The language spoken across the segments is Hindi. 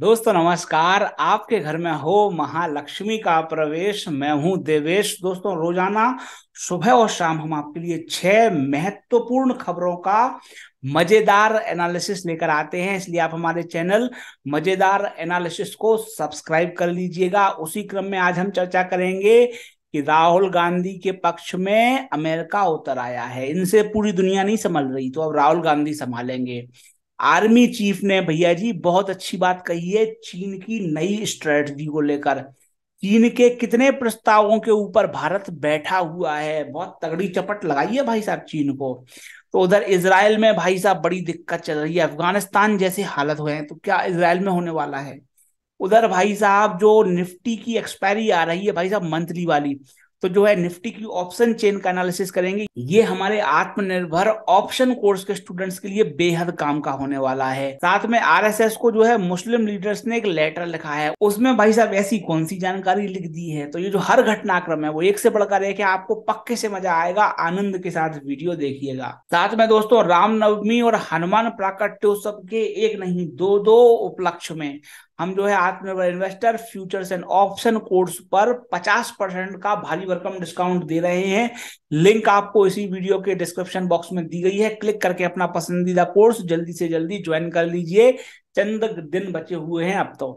दोस्तों नमस्कार आपके घर में हो महालक्ष्मी का प्रवेश मैं हूं देवेश दोस्तों रोजाना सुबह और शाम हम आपके लिए छह महत्वपूर्ण खबरों का मजेदार एनालिसिस लेकर आते हैं इसलिए आप हमारे चैनल मजेदार एनालिसिस को सब्सक्राइब कर लीजिएगा उसी क्रम में आज हम चर्चा करेंगे कि राहुल गांधी के पक्ष में अमेरिका उतर आया है इनसे पूरी दुनिया नहीं संभल रही तो अब राहुल गांधी संभालेंगे आर्मी चीफ ने भैया जी बहुत अच्छी बात कही है चीन की नई स्ट्रेटजी को लेकर चीन के कितने प्रस्तावों के ऊपर भारत बैठा हुआ है बहुत तगड़ी चपट लगाई है भाई साहब चीन को तो उधर इसराइल में भाई साहब बड़ी दिक्कत चल रही है अफगानिस्तान जैसे हालत हुए हैं तो क्या इसराइल में होने वाला है उधर भाई साहब जो निफ्टी की एक्सपायरी आ रही है भाई साहब मंथली वाली तो जो है निफ्टी की ऑप्शन चेन का एनालिसिस करेंगे ये हमारे आत्मनिर्भर ऑप्शन कोर्स के स्टूडेंट्स के लिए बेहद काम का होने वाला है साथ में आरएसएस को जो है मुस्लिम लीडर्स ने एक लेटर लिखा है उसमें भाई साहब ऐसी कौन सी जानकारी लिख दी है तो ये जो हर घटनाक्रम है वो एक से बढ़कर है आपको पक्के से मजा आएगा आनंद के साथ वीडियो देखिएगा साथ में दोस्तों रामनवमी और हनुमान प्राकट्योत्सव के एक नहीं दो दो उपलक्ष्य में हम जो है Atmanirbhar investor futures and option course पर 50 परसेंट का भारी वर्कम डिस्काउंट दे रहे हैं लिंक आपको इसी वीडियो के डिस्क्रिप्शन बॉक्स में दी गई है क्लिक करके अपना पसंदीदा कोर्स जल्दी से जल्दी ज्वाइन कर लीजिए चंद दिन बचे हुए हैं अब तो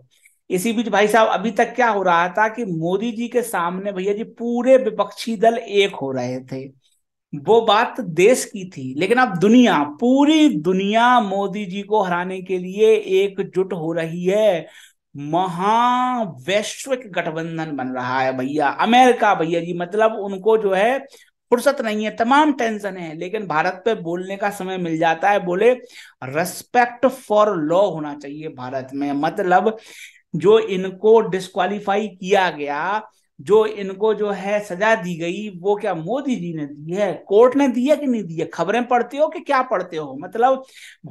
इसी बीच भाई साहब अभी तक क्या हो रहा था कि मोदी जी के सामने भैया जी पूरे विपक्षी दल एक हो रहे थे वो बात देश की थी लेकिन अब दुनिया पूरी दुनिया मोदी जी को हराने के लिए एकजुट हो रही है महावैश्विक गठबंधन बन रहा है भैया अमेरिका भैया जी मतलब उनको जो है फुर्सत नहीं है तमाम टेंशन है लेकिन भारत पे बोलने का समय मिल जाता है बोले रेस्पेक्ट फॉर लॉ होना चाहिए भारत में मतलब जो इनको डिस्कालीफाई किया गया जो इनको जो है सजा दी गई वो क्या मोदी जी ने दी है कोर्ट ने दी है कि नहीं दी है खबरें पढ़ते हो कि क्या पढ़ते हो मतलब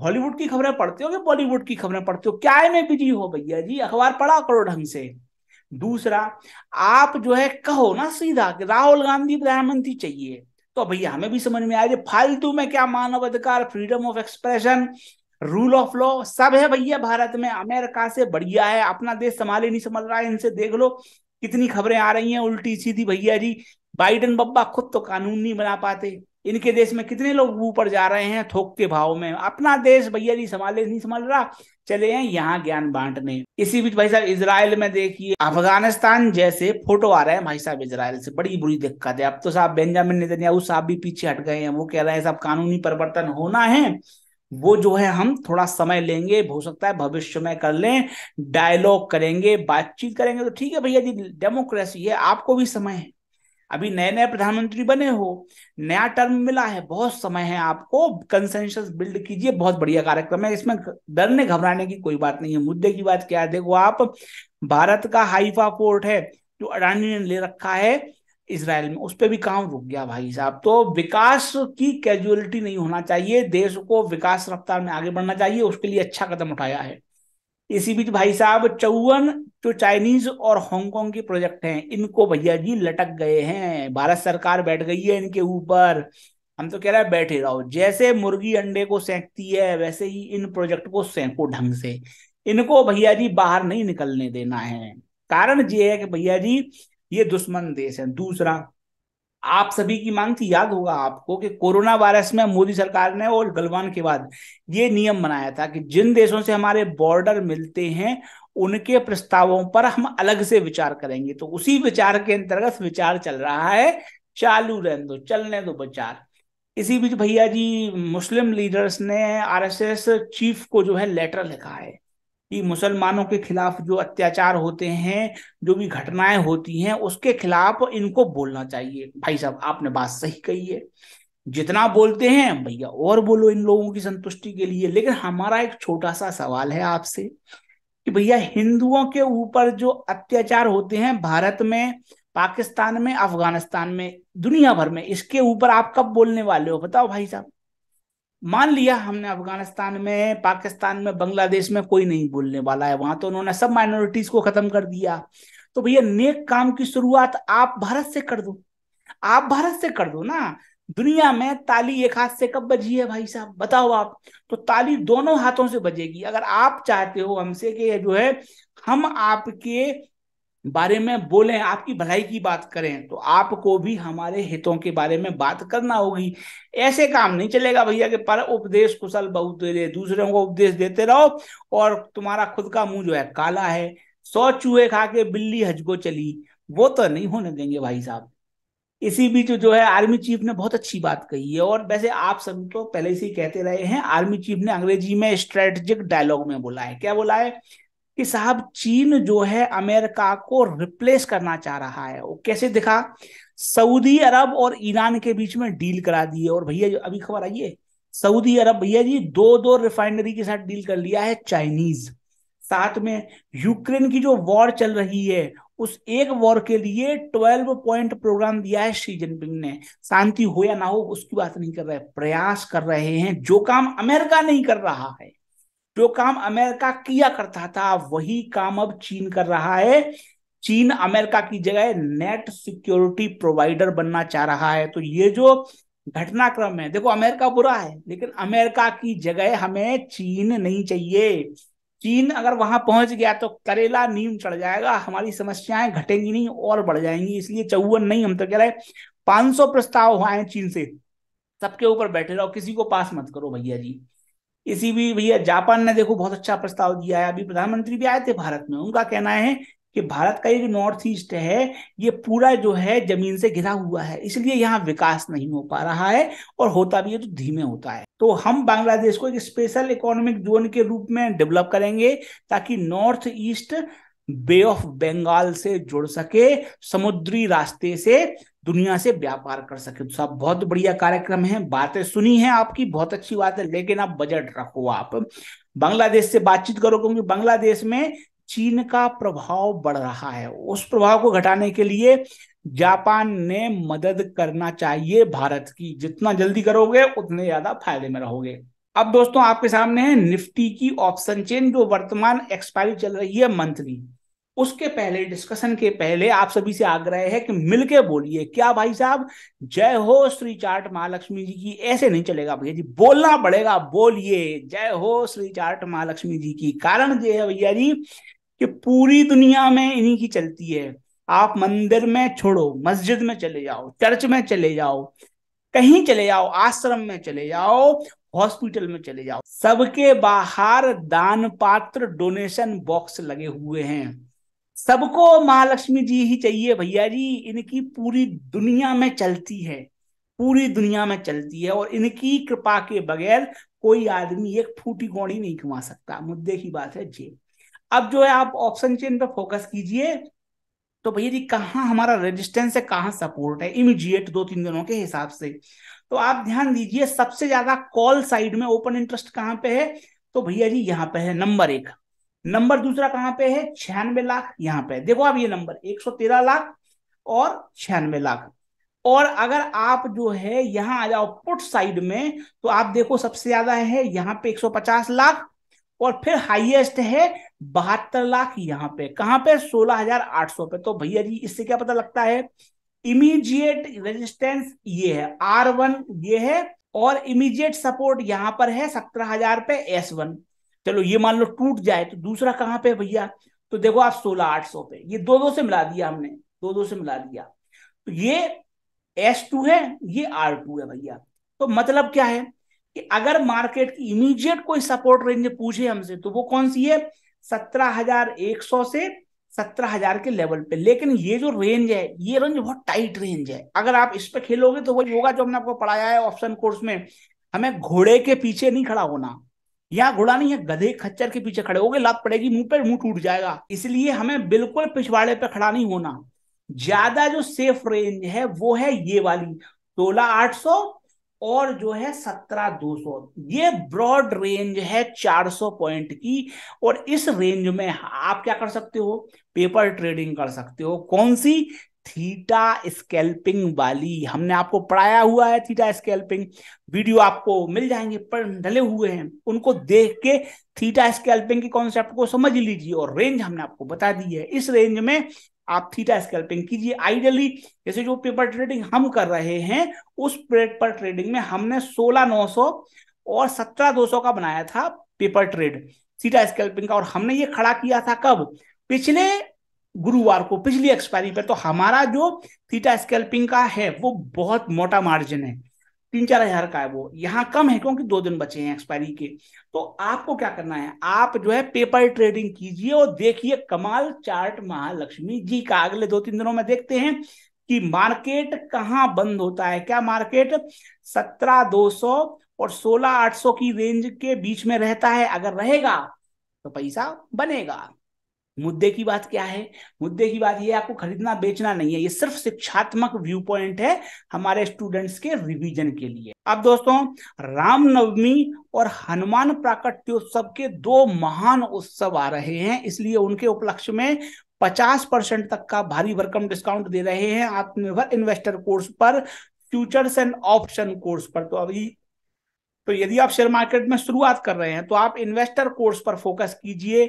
हॉलीवुड की खबरें पढ़ते हो कि बॉलीवुड की खबरें पढ़ते हो क्या में बिजी हो भैया जी अखबार पढ़ा करो ढंग से दूसरा आप जो है कहो ना सीधा कि राहुल गांधी प्रधानमंत्री चाहिए तो भैया हमें भी समझ में आया फालतू में क्या मानव अधिकार freedom of expression rule of law सब है भैया भारत में अमेरिका से बढ़िया है अपना देश संभाले नहीं संभाल रहा है इनसे देख लो कितनी खबरें आ रही हैं उल्टी सीधी भैया जी बाइडन बब्बा खुद तो कानून नहीं बना पाते इनके देश में कितने लोग ऊपर जा रहे हैं थोक के भाव में अपना देश भैया जी संभाले नहीं संभाल रहा चले हैं यहाँ ज्ञान बांटने इसी बीच भाई साहब इसराइल में देखिए अफगानिस्तान जैसे फोटो आ रहे हैं भाई साहब इसराइल से बड़ी बुरी दिक्कत है अब तो साहब बेंजामिन नेतन्याहू साहब भी पीछे हट गए हैं वो कह रहे हैं साहब कानूनी परिवर्तन होना है वो जो है हम थोड़ा समय लेंगे हो सकता है भविष्य में कर लें डायलॉग करेंगे बातचीत करेंगे तो ठीक है भैया जी डेमोक्रेसी है आपको भी समय है अभी नए नए प्रधानमंत्री बने हो नया टर्म मिला है बहुत समय है आपको कंसेंसस बिल्ड कीजिए बहुत बढ़िया कार्यक्रम है इसमें डरने घबराने की कोई बात नहीं है मुद्दे की बात क्या है देखो आप भारत का हाइफा पोर्ट है जो अडानी ने ले रखा है इसराइल में उस पर भी काम रुक गया भाई साहब तो विकास की कैजुअलिटी नहीं होना चाहिए देश को विकास रफ्तार में आगे बढ़ना चाहिए उसके लिए अच्छा कदम उठाया है इसी बीच भाई साहब चौवन जो चाइनीज और हांगकांग के प्रोजेक्ट हैं इनको भैया जी लटक गए हैं भारत सरकार बैठ गई है इनके ऊपर हम तो कह रहे हैं बैठे रहो जैसे मुर्गी अंडे को सेंकती है वैसे ही इन प्रोजेक्ट को सेंको ढंग से इनको भैया जी बाहर नहीं निकलने देना है कारण ये है कि भैया जी ये दुश्मन देश है दूसरा आप सभी की मांग थी याद होगा आपको कि कोरोना वायरस में मोदी सरकार ने और गलवान के बाद ये नियम बनाया था कि जिन देशों से हमारे बॉर्डर मिलते हैं उनके प्रस्तावों पर हम अलग से विचार करेंगे तो उसी विचार के अंतर्गत विचार चल रहा है चालू रहने दो चलने दो विचार इसी बीच भैया जी मुस्लिम लीडर्स ने आरएसएस चीफ को जो है लेटर लिखा है कि मुसलमानों के खिलाफ जो अत्याचार होते हैं जो भी घटनाएं होती हैं उसके खिलाफ इनको बोलना चाहिए भाई साहब आपने बात सही कही है जितना बोलते हैं भैया और बोलो इन लोगों की संतुष्टि के लिए लेकिन हमारा एक छोटा सा सवाल है आपसे कि भैया हिंदुओं के ऊपर जो अत्याचार होते हैं भारत में पाकिस्तान में अफगानिस्तान में दुनिया भर में इसके ऊपर आप कब बोलने वाले हो बताओ भाई साहब मान लिया हमने अफगानिस्तान में पाकिस्तान में बांग्लादेश में कोई नहीं बोलने वाला है वहां तो उन्होंने सब माइनॉरिटीज को खत्म कर दिया तो भैया नेक काम की शुरुआत आप भारत से कर दो आप भारत से कर दो ना दुनिया में ताली एक हाथ से कब बजी है भाई साहब बताओ आप तो ताली दोनों हाथों से बजेगी अगर आप चाहते हो हमसे कि जो है हम आपके बारे में बोलें आपकी भलाई की बात करें तो आपको भी हमारे हितों के बारे में बात करना होगी ऐसे काम नहीं चलेगा भैया कि पर उपदेश कुशल बहुत दे दूसरों को उपदेश देते रहो और तुम्हारा खुद का मुंह जो है काला है सौ चूहे खा के बिल्ली हजगो चली वो तो नहीं होने देंगे भाई साहब इसी बीच जो है आर्मी चीफ ने बहुत अच्छी बात कही है और वैसे आप सभी तो पहले से ही कहते रहे हैं आर्मी चीफ ने अंग्रेजी में स्ट्रेटेजिक डायलॉग में बोला है क्या बोला है कि साहब चीन जो है अमेरिका को रिप्लेस करना चाह रहा है वो कैसे दिखा सऊदी अरब और ईरान के बीच में डील करा दी है और भैया अभी खबर आई है सऊदी अरब भैया जी दो दो रिफाइनरी के साथ डील कर लिया है चाइनीज साथ में यूक्रेन की जो वॉर चल रही है उस एक वॉर के लिए ट्वेल्व पॉइंट प्रोग्राम दिया है शी जिनपिंग ने शांति हो या ना हो उसकी बात नहीं कर रहे प्रयास कर रहे हैं जो काम अमेरिका नहीं कर रहा है जो काम अमेरिका किया करता था वही काम अब चीन कर रहा है चीन अमेरिका की जगह नेट सिक्योरिटी प्रोवाइडर बनना चाह रहा है तो ये जो घटनाक्रम है देखो अमेरिका बुरा है लेकिन अमेरिका की जगह हमें चीन नहीं चाहिए चीन अगर वहां पहुंच गया तो करेला नीम चढ़ जाएगा हमारी समस्याएं घटेंगी नहीं और बढ़ जाएंगी इसलिए चौवन नहीं हम तो कह रहे पांच सौ प्रस्ताव हुआ है चीन से सबके ऊपर बैठे रहो किसी को पास मत करो भैया जी किसी भी भैया जापान ने देखो बहुत अच्छा प्रस्ताव दिया है अभी प्रधानमंत्री भी आए थे भारत में उनका कहना है कि भारत का ये जो नॉर्थ ईस्ट है ये पूरा जो है जमीन से घिरा हुआ है इसलिए यहाँ विकास नहीं हो पा रहा है और होता भी है तो धीमे होता है तो हम बांग्लादेश को एक स्पेशल इकोनॉमिक जोन के रूप में डेवलप करेंगे ताकि north east bay of Bengal से जुड़ सके समुद्री रास्ते से दुनिया से व्यापार कर सके तो साहब बहुत बढ़िया कार्यक्रम है बातें सुनी है आपकी बहुत अच्छी बात है लेकिन आप बजट रखो आप बांग्लादेश से बातचीत करो क्योंकि बांग्लादेश में चीन का प्रभाव बढ़ रहा है उस प्रभाव को घटाने के लिए जापान ने मदद करना चाहिए भारत की जितना जल्दी करोगे उतने ज्यादा फायदे में रहोगे अब दोस्तों आपके सामने है निफ्टी की ऑप्शन चेन जो वर्तमान एक्सपायरी चल रही है मंथली उसके पहले डिस्कशन के पहले आप सभी से आग्रह है कि मिलके बोलिए क्या भाई साहब जय हो श्री चाट महालक्ष्मी जी की ऐसे नहीं चलेगा भैया जी बोलना पड़ेगा बोलिए जय हो श्री चाट महालक्ष्मी जी की कारण ये है भैया जी कि पूरी दुनिया में इन्हीं की चलती है आप मंदिर में छोड़ो मस्जिद में चले जाओ चर्च में चले जाओ कहीं चले जाओ आश्रम में चले जाओ हॉस्पिटल में चले जाओ सबके बाहर दान पात्र डोनेशन बॉक्स लगे हुए हैं सबको महालक्ष्मी जी ही चाहिए भैया जी इनकी पूरी दुनिया में चलती है पूरी दुनिया में चलती है और इनकी कृपा के बगैर कोई आदमी एक फूटी गोड़ी नहीं कमा सकता मुद्दे की बात है जी अब जो है आप ऑप्शन चेन पर फोकस कीजिए तो भैया जी कहाँ हमारा रेजिस्टेंस है कहाँ सपोर्ट है इमीडिएट दो तीन दिनों के हिसाब से तो आप ध्यान दीजिए सबसे ज्यादा कॉल साइड में ओपन इंटरेस्ट कहाँ पे है तो भैया जी यहाँ पे है नंबर एक नंबर दूसरा कहां पे है छियानवे लाख यहां पे देखो आप ये नंबर 113 लाख और छियानवे लाख और अगर आप जो है यहां आ जाओ पुट साइड में तो आप देखो सबसे ज्यादा है यहां पे 150 लाख और फिर हाईएस्ट है बहत्तर लाख यहाँ पे कहां पे सोलह हजार आठ सौ पे तो भैया जी इससे क्या पता लगता है इमीडिएट रेजिस्टेंस ये है आर वन ये है और इमीडिएट सपोर्ट यहां पर है सत्रह हजार पे एस वन चलो ये मान लो टूट जाए तो दूसरा कहाँ पे भैया तो देखो आप सोलह आठ सौ पे ये दो दो से मिला दिया हमने दो दो से मिला दिया तो ये एस टू है ये आर टू है भैया तो मतलब क्या है कि अगर मार्केट की इमीडिएट कोई सपोर्ट रेंज पूछे हमसे तो वो कौन सी है सत्रह हजार एक सौ से सत्रह हजार के लेवल पे लेकिन ये जो रेंज है ये रेंज बहुत टाइट रेंज है अगर आप इस पे खेलोगे तो वही होगा जो हमने आपको पढ़ाया है ऑप्शन कोर्स में हमें घोड़े के पीछे नहीं खड़ा होना यहाँ घोड़ा नहीं है गधे खच्चर के पीछे खड़े हो गए लात पड़ेगी मुंह पर मुंह टूट जाएगा इसलिए हमें बिल्कुल पिछवाड़े पे खड़ा नहीं होना ज्यादा जो सेफ रेंज है वो है ये वाली सोलह आठ सौ और जो है सत्रह दो सौ ये ब्रॉड रेंज है चार सौ पॉइंट की और इस रेंज में आप क्या कर सकते हो पेपर ट्रेडिंग कर सकते हो कौन सी थीटा स्केल्पिंग वाली हमने आपको पढ़ाया हुआ है थीटा स्केल्पिंग वीडियो आपको मिल जाएंगे पर डले हुए हैं उनको देख के थीटा स्केल्पिंग के कॉन्सेप्ट को समझ लीजिए और रेंज हमने आपको बता दी है इस रेंज में आप थीटा स्केल्पिंग कीजिए आइडियली जैसे जो पेपर ट्रेडिंग हम कर रहे हैं उस पेपर ट्रेडिंग में हमने सोलह नौ सौ और सत्रह दो सौ का बनाया था पेपर ट्रेड थीटा स्केल्पिंग का और हमने ये खड़ा किया था कब पिछले गुरुवार को पिछली एक्सपायरी पर तो हमारा जो थीटा स्कैल्पिंग का है वो बहुत मोटा मार्जिन है तीन चार हजार का है वो यहाँ कम है क्योंकि दो दिन बचे हैं एक्सपायरी के तो आपको क्या करना है आप जो है पेपर ट्रेडिंग कीजिए और देखिए कमाल चार्ट महालक्ष्मी जी का अगले दो तीन दिनों में देखते हैं कि मार्केट कहाँ बंद होता है क्या मार्केट सत्रह दो सौ और सोलह आठ सौ की रेंज के बीच में रहता है अगर रहेगा तो पैसा बनेगा मुद्दे की बात क्या है मुद्दे की बात ये आपको खरीदना बेचना नहीं है ये सिर्फ शिक्षात्मक व्यू पॉइंट है हमारे स्टूडेंट्स के रिवीजन के लिए अब दोस्तों रामनवमी और हनुमान प्राकट्योत्सव के दो महान उत्सव आ रहे हैं इसलिए उनके उपलक्ष्य में 50 परसेंट तक का भारी भरकम डिस्काउंट दे रहे हैं आत्मनिर्भर इन्वेस्टर कोर्स पर फ्यूचर्स एंड ऑप्शन कोर्स पर तो अभी तो यदि आप शेयर मार्केट में शुरुआत कर रहे हैं तो आप इन्वेस्टर कोर्स पर फोकस कीजिए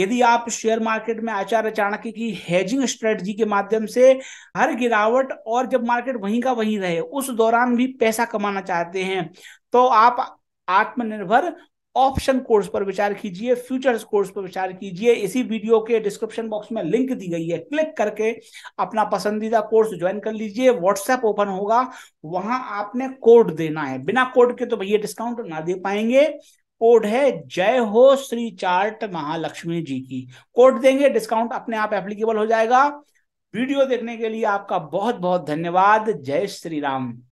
यदि आप शेयर मार्केट में आचार्य चाणक्य की हेजिंग स्ट्रेटजी के माध्यम से हर गिरावट और जब मार्केट वहीं का वहीं रहे उस दौरान भी पैसा कमाना चाहते हैं तो आप आत्मनिर्भर ऑप्शन कोर्स पर विचार कीजिए फ्यूचर्स कोर्स पर विचार कीजिए इसी वीडियो के डिस्क्रिप्शन बॉक्स में लिंक दी गई है क्लिक करके अपना पसंदीदा कोर्स ज्वाइन कर लीजिए व्हाट्सएप ओपन होगा वहां आपने कोड देना है बिना कोड के तो भैया डिस्काउंट ना दे पाएंगे कोड है जय हो श्री चार्ट महालक्ष्मी जी की कोड देंगे डिस्काउंट अपने आप एप्लीकेबल हो जाएगा वीडियो देखने के लिए आपका बहुत बहुत धन्यवाद जय श्री राम